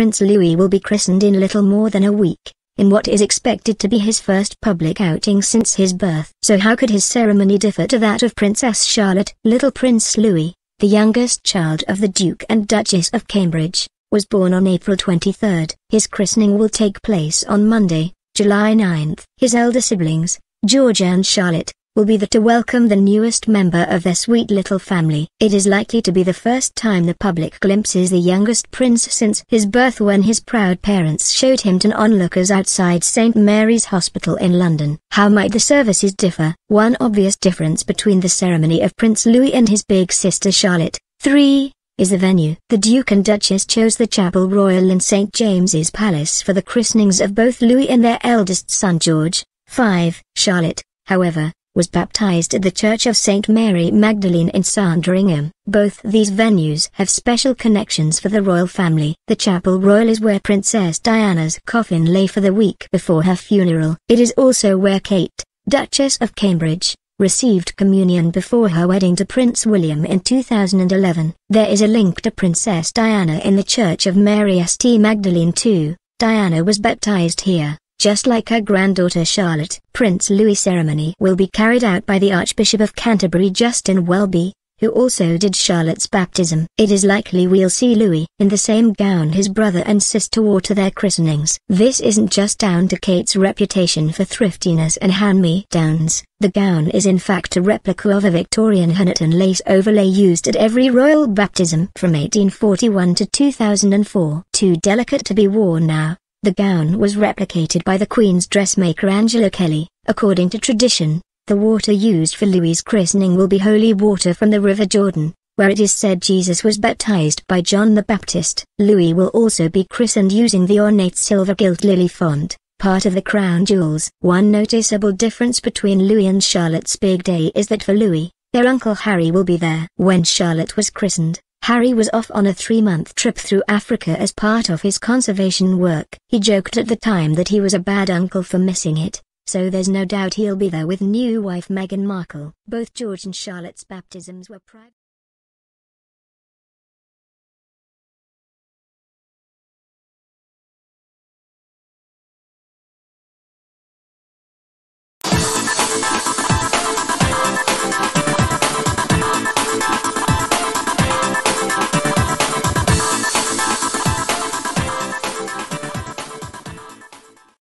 Prince Louis will be christened in little more than a week, in what is expected to be his first public outing since his birth. So how could his ceremony differ to that of Princess Charlotte? Little Prince Louis, the youngest child of the Duke and Duchess of Cambridge, was born on April 23. His christening will take place on Monday, July 9. His elder siblings, Georgia and Charlotte, will be that to welcome the newest member of their sweet little family. It is likely to be the first time the public glimpses the youngest prince since his birth when his proud parents showed him to onlookers outside St. Mary's Hospital in London. How might the services differ? One obvious difference between the ceremony of Prince Louis and his big sister Charlotte. 3 is the venue. The Duke and Duchess chose the Chapel Royal in St. James's Palace for the christenings of both Louis and their eldest son George. 5. Charlotte, however, was baptized at the Church of St. Mary Magdalene in Sandringham. Both these venues have special connections for the royal family. The Chapel Royal is where Princess Diana's coffin lay for the week before her funeral. It is also where Kate, Duchess of Cambridge, received communion before her wedding to Prince William in 2011. There is a link to Princess Diana in the Church of Mary St. Magdalene too. Diana was baptized here just like her granddaughter Charlotte. Prince Louis ceremony will be carried out by the Archbishop of Canterbury Justin Welby, who also did Charlotte's baptism. It is likely we'll see Louis in the same gown his brother and sister wore to their christenings. This isn't just down to Kate's reputation for thriftiness and hand-me-downs. The gown is in fact a replica of a Victorian Honiton lace overlay used at every royal baptism from 1841 to 2004. Too delicate to be worn now. The gown was replicated by the Queen's dressmaker Angela Kelly. According to tradition, the water used for Louis' christening will be holy water from the River Jordan, where it is said Jesus was baptized by John the Baptist. Louis will also be christened using the ornate silver gilt lily font, part of the crown jewels. One noticeable difference between Louis and Charlotte's big day is that for Louis, their Uncle Harry will be there. When Charlotte was christened, Harry was off on a three-month trip through Africa as part of his conservation work. He joked at the time that he was a bad uncle for missing it, so there's no doubt he'll be there with new wife Meghan Markle. Both George and Charlotte's baptisms were private.